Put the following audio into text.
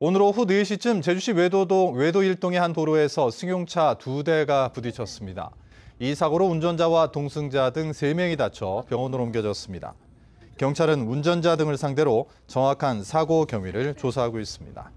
오늘 오후 4시쯤 제주시 외도동 외도 일동의 한 도로에서 승용차 두 대가 부딪혔습니다. 이 사고로 운전자와 동승자 등 3명이 다쳐 병원으로 옮겨졌습니다. 경찰은 운전자 등을 상대로 정확한 사고 경위를 조사하고 있습니다.